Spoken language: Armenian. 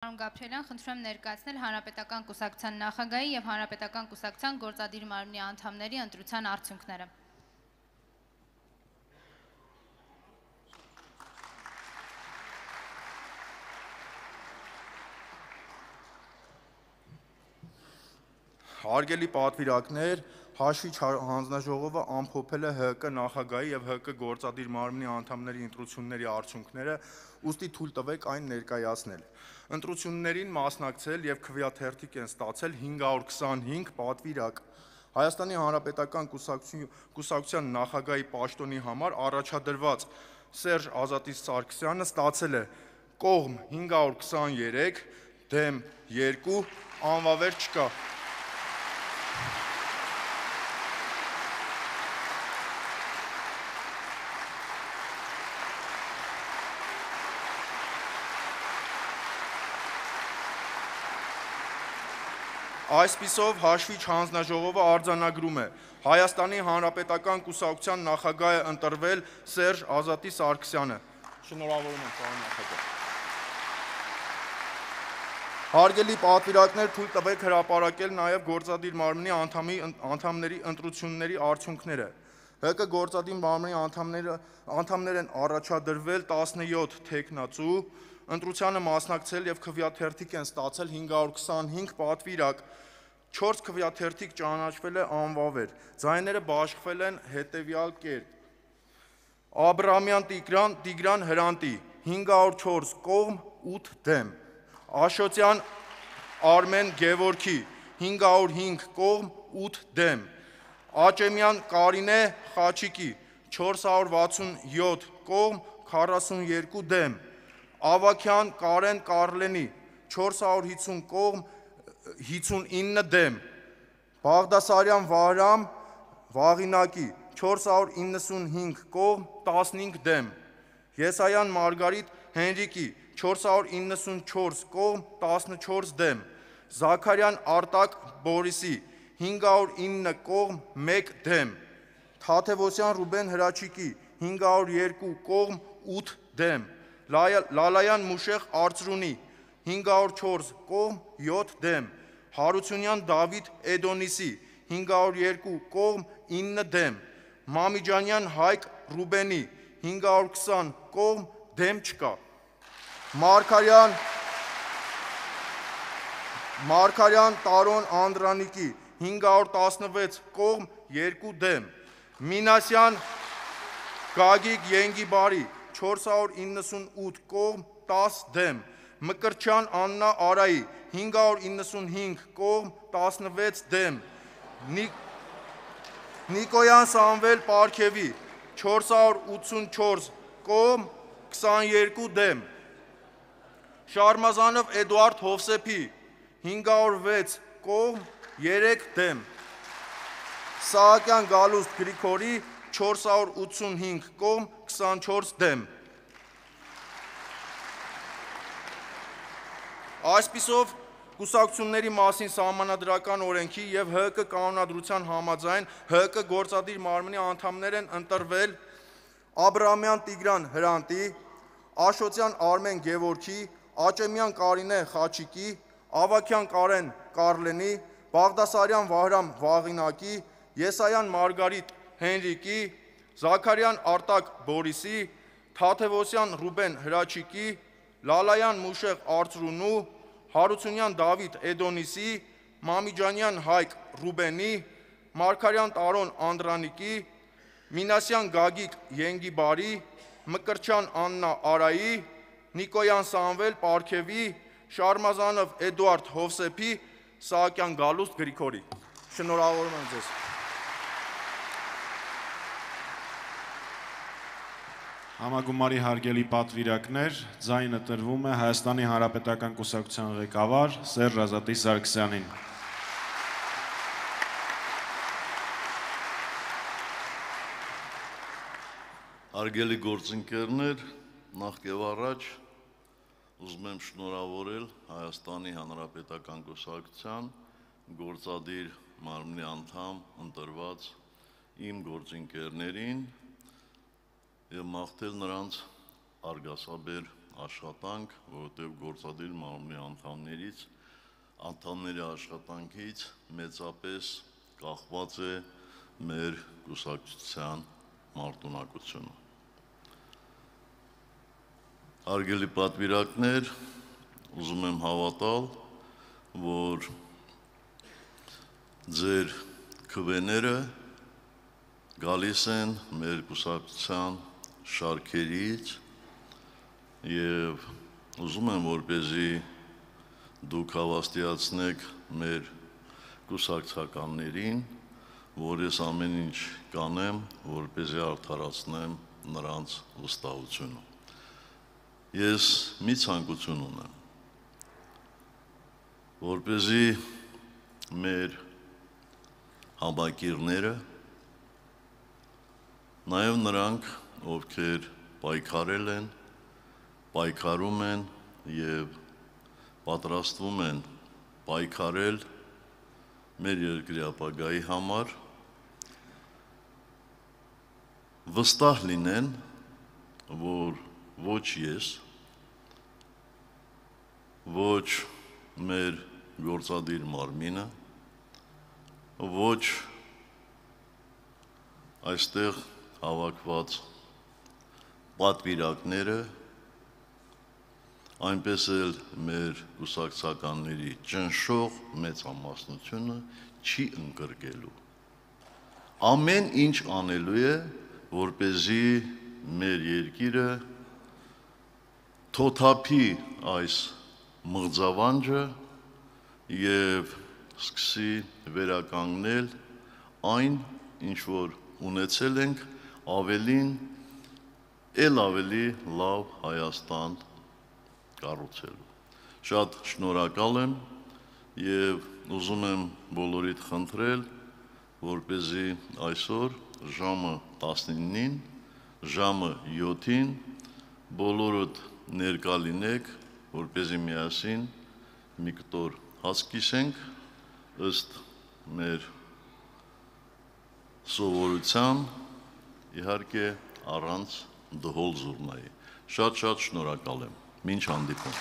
Արամ Գաբրելյան, խնդրում եմ ներկայացնել Հանրապետական կուսակցության նախագահի եւ Հանրապետական կուսակցության գործադիր մարմնի անդամների ընտրության արդյունքները։ Հարգելի պատվիրակներ, Հաշիչ հանձնաժողովը ամփոփել է ՀԿ նախագահի եւ ՀԿ գործադիր մարմնի անդամների ընտրությունների արդյունքները, ուստի թույլ տվեք այն ներկայացնել։ Ընտրություններին մասնակցել եւ քվեաթերթիկ են ստացել 525 պատվիրակ։ Հայաստանի Հանրապետական կուսակցության նախագահի պաշտոնի համար առաջադրված Սերժ Ազատիս Սարգսյանը ստացել է կողմ 523, դեմ 2, անվավեր չկա։ Այսպիսով հաշվիչ հանձնաժողովը արձանագրում է Հայաստանի Հանրապետական կուսակցության նախագահը ընտրվել Սերժ Ազատի Սարգսյանը։ Շնորհավորում եմ պարոն նախագահ։ Հարգելի պատվիրակներ, թույլ տվեք հրապարակել նաև գործադիր մարմնի անդամի անդամների ընտրությունների արդյունքները։ ՀԿ գործադիր մարմնի անդամները անդամներ են առաջադրվել 17 տեխնացու, ընտրությանը մասնակցել եւ քվյաթերթիկ են ստացել 525 պատվիրակ։ 4 քվյաթերթիկ ճանաչվել է անվավեր։ Ձայները բաշխվել են հետեւյալ կերպ. Աբրամյան Տիգրան, Տիգրան Հրանտի 504 կողմ 8 դեմ։ Աշոտյան Արմեն Գևորգի 505 կողմ 8 դեմ։ Աճեմյան Կարինե Խաչիկի 467 կողմ 42 դեմ, Ավակյան Կարեն Կարլենի 450 կողմ 59 դեմ, Բաղդասարյան Վարամ Վաղինակի 495 կողմ 15 դեմ, Եսայան Մարգարիտ Հենրիկի 494 կողմ 14 դեմ, Զաքարյան Արտակ Բորիսի 4 509 կողմ 1 դեմ, Թաթևոսյան Ռուբեն Հրաչիկի 502 կողմ 8 դեմ, Լալայան Մուշեղ Արծրունի 504 կողմ 7 դեմ, Հարությունյան Դավիթ Էդոնիսի 502 կողմ 9 դեմ, Մամիջանյան Հայկ Ռուբենի 520 կողմ դեմ չկա։ Մարկարյան Մարկարյան Տարոն Անդրանիկի 504 516 կողմ 2 դեմ։ Մինասյան Գագիկ Ենգիբարի 498 կողմ 10 դեմ։ Մկրչյան Աննա Արայի 595 կողմ 16 դեմ։ Նիկոյան Սամվել Պարքևի 484 կողմ 22 դեմ։ Շարմազանով Էդուարդ Հովսեփի 506 կողմ 3 դեմ։ Սահակյան Գալուստ Գրիգորի 485 կողմ 24 դեմ։ Այսպիսով Կուսակցությունների մասին սահմանադրական օրենքի եւ ՀԿ կանոնադրության համաձայն ՀԿ գործադիր մարմնի անդամներ են ընտրվել Աբրամյան Տիգրան Հրանտի, Աշոտյան Արմեն Գևորգի, Աճեմյան Կարինե Խաչիկի, Ավակյան Կարեն Կարլենի, Բաղդասարյան Վահրամ Վաղինակի, Եսայան Մարգարիտ Հենրիկի, Զաքարյան Արտակ Բորիսի, Թաթևոսյան Ռուբեն Հրաչիկի, Լալայան Մուշեղ Արծրունու, Հարությունյան Դավիթ Էդոնիսի, Մամիջանյան Հայկ Ռուբենի, Մարգարյան Տարոն Անդրանիկի, Մինասյան Գագիկ Ենգիբարի, Մկրչյան Աննա Արայի, Նիկոյան Սամվել Պարքևի, Շարմազանով Էդուարդ Հովսեփի Սահակյան Գալուստ Գրիգորի։ Շնորհավորում եմ ձեզ։ Համագումարի հարգելի պատվիրակներ, ձայնը տրվում է Հայաստանի Հանրապետական կուսակցության ղեկավար Սերժ Ազատի Սարգսյանին։ Հարգելի գործընկերներ, նախ եւ առաջ ուզում եմ շնորհավորել Հայաստանի Հանրապետական Կուսակցության գործադիր մարմնի անդամ ընտրված իմ գործընկերներին եւ մաղթել նրանց արգասաբեր աշխատանք, որովհետեւ գործադիր մարմնի անդամներից անդամների աշխատանքից մեծապես կախված է մեր կուսակցության մարտունակությունը։ Արգելի պատվիրակներ, ուզում եմ հավատալ, որ ձեր քվեները գալիս են մեր կուսակցության շարքերից եւ ուզում եմ որպեսզի դուք հավաստիացնեք մեր կուսակցականներին, որ ես ամեն ինչ կանեմ, որպեսզի արդարացնեմ նրանց վստահությունը։ Ես մի ցանկություն ունեմ որ เป զի մեր համակիրները նաև նրանք, ովքեր պայքարել են, պայքարում են եւ պատրաստվում են պայքարել մեր երկրի ապագայի համար վստահ լինեն, որ ոչ ես, ոչ մեր գործադիր մարմինը, ոչ այստեղ հավաքված պատվիրակները, այնպես էլ մեր ուսակցականների ճնշող մեծ ամասնությունը չի ընկրկելու։ Ամեն ինչ անելու է, որ เป զի մեր երկիրը թոթափի այս մղձավանջը եւ սկսի վերականգնել այն, ինչ որ ունեցել ենք, ավելին ել ավելի լավ Հայաստան կառուցելու։ Շատ շնորհակալ եմ եւ ուզում եմ բոլորիդ խնդրել, որ เป զի այսօր ժամը 19-ին, ժամը 7-ին բոլորդ ներկա լինեք, որ เป զի միասին մի կտոր հասկիսենք ըստ մեր սովորության իհարկե առանց դհոլ զուրնայի շատ-շատ շնորհակալ եմ ինչ հանդիպում